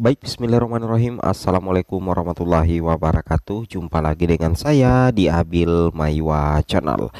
Baik, bismillahirrahmanirrahim. Assalamualaikum warahmatullahi wabarakatuh. Jumpa lagi dengan saya di Abil Maiwa Channel.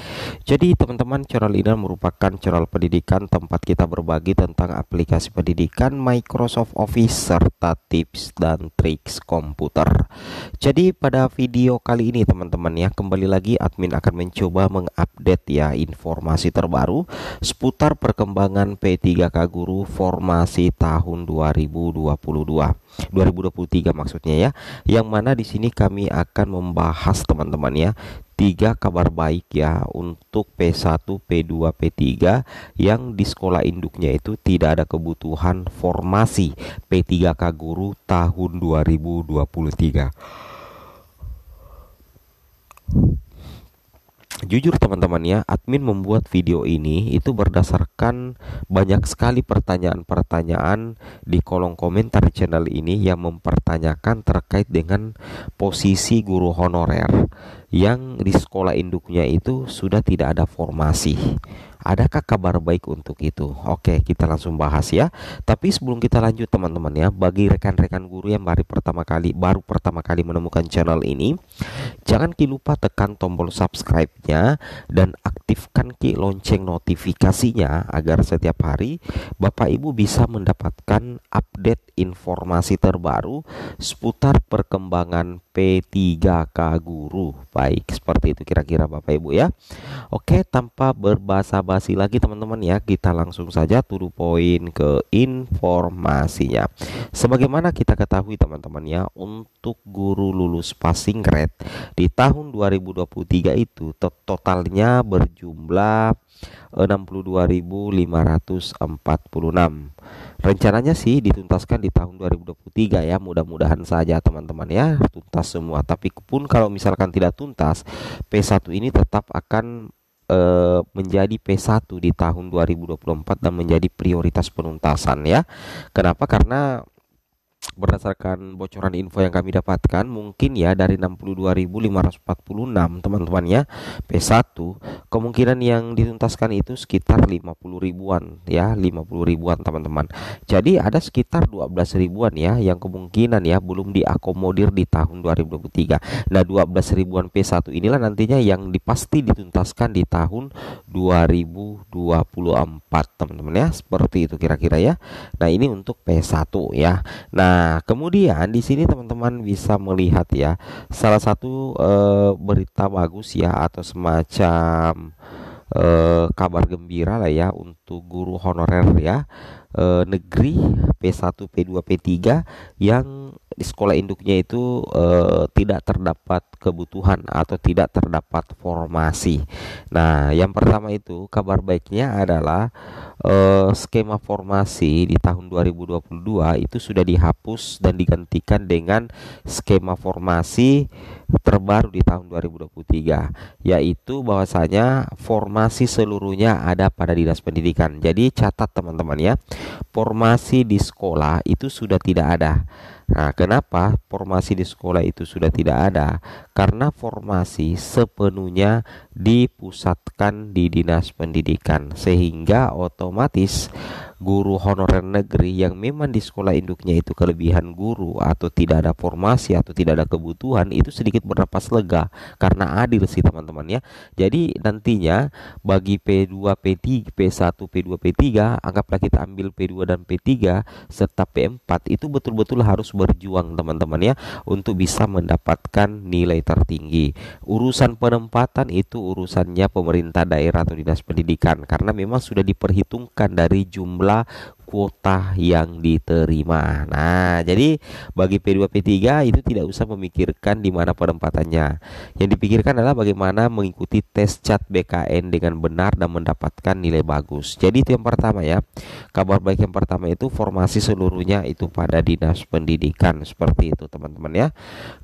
Jadi, teman-teman, channel ini merupakan channel pendidikan tempat kita berbagi tentang aplikasi pendidikan Microsoft Office serta tips dan triks komputer. Jadi, pada video kali ini, teman-teman, ya, kembali lagi admin akan mencoba mengupdate ya informasi terbaru seputar perkembangan P3K Guru formasi tahun 2022. 2023 maksudnya ya. Yang mana di sini kami akan membahas teman-teman ya tiga kabar baik ya untuk P1, P2, P3 yang di sekolah induknya itu tidak ada kebutuhan formasi P3K guru tahun 2023. jujur teman-teman ya, admin membuat video ini itu berdasarkan banyak sekali pertanyaan-pertanyaan di kolom komentar di channel ini yang mempertanyakan terkait dengan posisi guru honorer yang di sekolah induknya itu sudah tidak ada formasi. Adakah kabar baik untuk itu? Oke, kita langsung bahas ya. Tapi sebelum kita lanjut teman-teman ya, bagi rekan-rekan guru yang baru pertama kali baru pertama kali menemukan channel ini, jangan lupa tekan tombol subscribe-nya dan aktifkan ki lonceng notifikasinya agar setiap hari Bapak Ibu bisa mendapatkan update informasi terbaru seputar perkembangan P3K guru. Baik, seperti itu kira-kira Bapak Ibu ya. Oke, tanpa berbahasa-basi basa lagi teman-teman ya kita langsung saja turu poin ke informasinya sebagaimana kita ketahui teman-teman ya untuk guru lulus passing grade di tahun 2023 itu totalnya berjumlah 62.546 rencananya sih dituntaskan di tahun 2023 ya mudah-mudahan saja teman-teman ya tuntas semua tapi pun kalau misalkan tidak tuntas P1 ini tetap akan Eh, menjadi P1 di tahun 2024 dan menjadi prioritas penuntasan ya. Kenapa? Karena berdasarkan bocoran info yang kami dapatkan mungkin ya dari 62.546 teman-teman ya P1 kemungkinan yang dituntaskan itu sekitar 50 ribuan ya 50 ribuan teman-teman jadi ada sekitar 12 ribuan ya yang kemungkinan ya belum diakomodir di tahun 2023 nah 12 ribuan P1 inilah nantinya yang dipasti dituntaskan di tahun 2024 teman-teman ya seperti itu kira-kira ya nah ini untuk P1 ya nah Nah, kemudian di sini teman-teman bisa melihat ya salah satu e, berita bagus ya atau semacam e, kabar gembira lah ya untuk satu guru honorer ya e, negeri P1, P2, P3 yang di sekolah induknya itu e, tidak terdapat kebutuhan atau tidak terdapat formasi. Nah, yang pertama itu kabar baiknya adalah e, skema formasi di tahun 2022 itu sudah dihapus dan digantikan dengan skema formasi terbaru di tahun 2023 yaitu bahwasanya formasi seluruhnya ada pada Dinas Pendidikan pendidikan. Jadi catat teman-teman ya, formasi di sekolah itu sudah tidak ada. Nah, kenapa formasi di sekolah itu sudah tidak ada? Karena formasi sepenuhnya dipusatkan di dinas pendidikan sehingga otomatis guru honorer negeri yang memang di sekolah induknya itu kelebihan guru atau tidak ada formasi atau tidak ada kebutuhan itu sedikit bernapas lega karena adil sih teman-teman ya. Jadi nantinya bagi P2, P3, P1, P2, P3 anggaplah kita ambil P2 dan P3 serta P4 itu betul-betul harus berjuang teman-teman ya untuk bisa mendapatkan nilai tertinggi. Urusan penempatan itu urusannya pemerintah daerah atau dinas pendidikan karena memang sudah diperhitungkan dari jumlah adalah kuota yang diterima. Nah, jadi bagi P2 P3 itu tidak usah memikirkan di mana penempatannya. Yang dipikirkan adalah bagaimana mengikuti tes cat BKN dengan benar dan mendapatkan nilai bagus. Jadi itu yang pertama ya. Kabar baik yang pertama itu formasi seluruhnya itu pada Dinas Pendidikan seperti itu, teman-teman ya.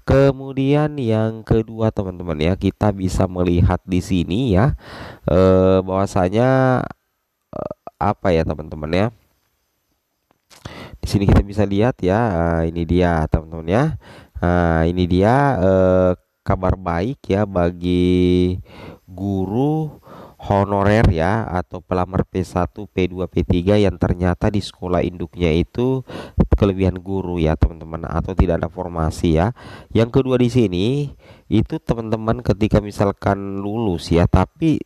Kemudian yang kedua, teman-teman ya, kita bisa melihat di sini ya eh bahwasanya apa ya teman-teman ya di sini kita bisa lihat ya eh, ini dia teman-teman ya nah, ini dia eh, kabar baik ya bagi guru honorer ya atau pelamar P1, P2, P3 yang ternyata di sekolah induknya itu kelebihan guru ya teman-teman atau tidak ada formasi ya. Yang kedua di sini itu teman-teman ketika misalkan lulus ya tapi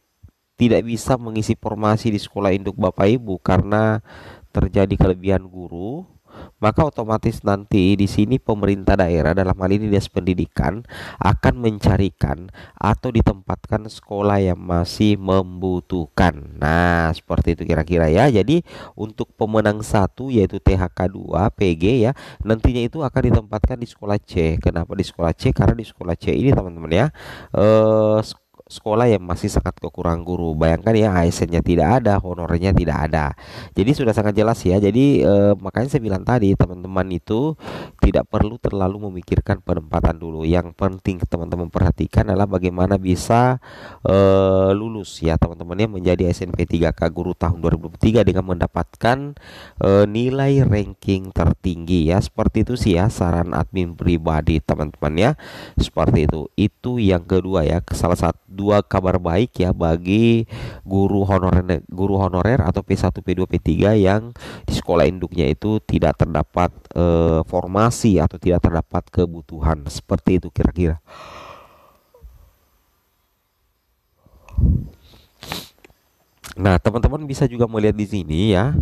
tidak bisa mengisi formasi di sekolah induk Bapak Ibu karena terjadi kelebihan guru, maka otomatis nanti di sini pemerintah daerah dalam hal ini dinas pendidikan akan mencarikan atau ditempatkan sekolah yang masih membutuhkan. Nah, seperti itu kira-kira ya. Jadi untuk pemenang satu yaitu THK 2 PG ya, nantinya itu akan ditempatkan di sekolah C. Kenapa di sekolah C? Karena di sekolah C ini teman-teman ya, eh, sekolah yang masih sangat kekurangan guru. Bayangkan ya ASN-nya tidak ada, honornya tidak ada. Jadi sudah sangat jelas ya. Jadi eh, makanya saya bilang tadi teman-teman itu tidak perlu terlalu memikirkan penempatan dulu. Yang penting teman-teman perhatikan adalah bagaimana bisa uh, lulus ya teman-temannya teman menjadi SNP 3K guru tahun 2023 dengan mendapatkan uh, nilai ranking tertinggi ya. Seperti itu sih ya saran admin pribadi teman-teman ya. Seperti itu. Itu yang kedua ya. Salah satu dua kabar baik ya bagi guru honorer guru honorer atau P1, P2, P3 yang di sekolah induknya itu tidak terdapat uh, formasi terisi atau tidak terdapat kebutuhan seperti itu kira-kira. Nah, teman-teman bisa juga melihat di sini ya.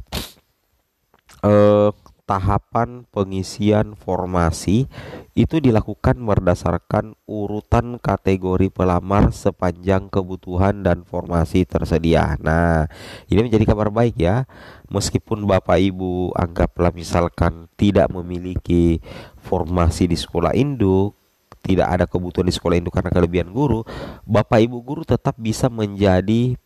Eh tahapan pengisian formasi itu dilakukan berdasarkan urutan kategori pelamar sepanjang kebutuhan dan formasi tersedia. Nah, ini menjadi kabar baik ya. Meskipun Bapak Ibu anggaplah misalkan tidak memiliki formasi di sekolah induk, tidak ada kebutuhan di sekolah induk karena kelebihan guru, Bapak Ibu guru tetap bisa menjadi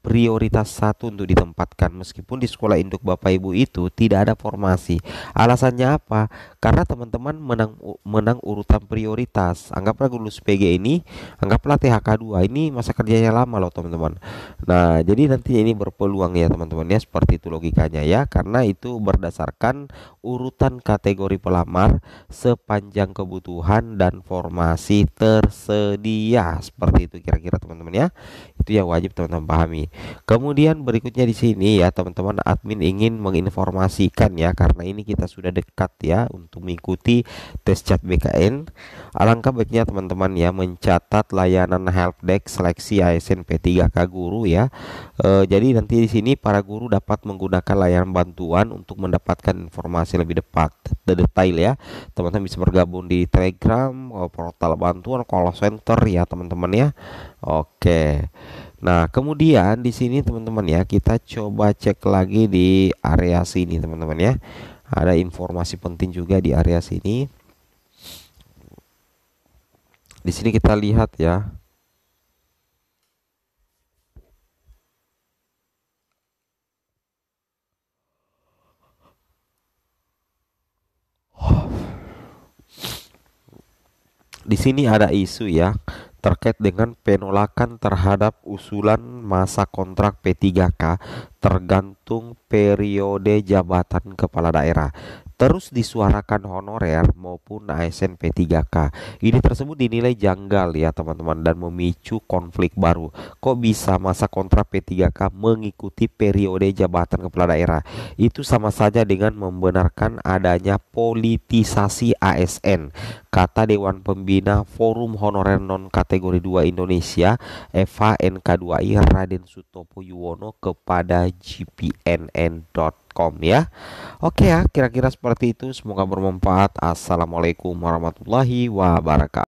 prioritas satu untuk ditempatkan meskipun di sekolah induk Bapak Ibu itu tidak ada formasi. Alasannya apa? Karena teman-teman menang menang urutan prioritas. Anggaplah lulus PG ini, anggaplah THK2 ini masa kerjanya lama loh teman-teman. Nah, jadi nanti ini berpeluang ya teman-teman ya seperti itu logikanya ya karena itu berdasarkan urutan kategori pelamar sepanjang kebutuhan dan formasi tersedia seperti itu kira-kira teman-teman ya itu yang wajib teman-teman pahami. Kemudian berikutnya di sini ya teman-teman admin ingin menginformasikan ya karena ini kita sudah dekat ya untuk mengikuti tes chat BKN. Alangkah baiknya teman-teman ya mencatat layanan helpdesk seleksi ASN P3K guru ya. E, jadi nanti di sini para guru dapat menggunakan layanan bantuan untuk mendapatkan informasi lebih dekat, detail ya. Teman-teman bisa bergabung di Telegram, portal bantuan, call center ya teman-teman ya. Oke. Nah, kemudian di sini teman-teman ya, kita coba cek lagi di area sini teman-teman ya. Ada informasi penting juga di area sini. Di sini kita lihat ya. Di sini ada isu ya terkait dengan penolakan terhadap usulan masa kontrak P3K tergantung periode jabatan kepala daerah terus disuarakan honorer maupun ASN P3K. Ini tersebut dinilai janggal ya teman-teman dan memicu konflik baru. Kok bisa masa kontrak P3K mengikuti periode jabatan kepala daerah? Itu sama saja dengan membenarkan adanya politisasi ASN. Kata Dewan Pembina Forum Honorer Non Kategori 2 Indonesia, Eva NK2I Raden Sutopo Yuwono kepada GPNN.com com ya. Oke ya, kira-kira seperti itu. Semoga bermanfaat. Assalamualaikum warahmatullahi wabarakatuh.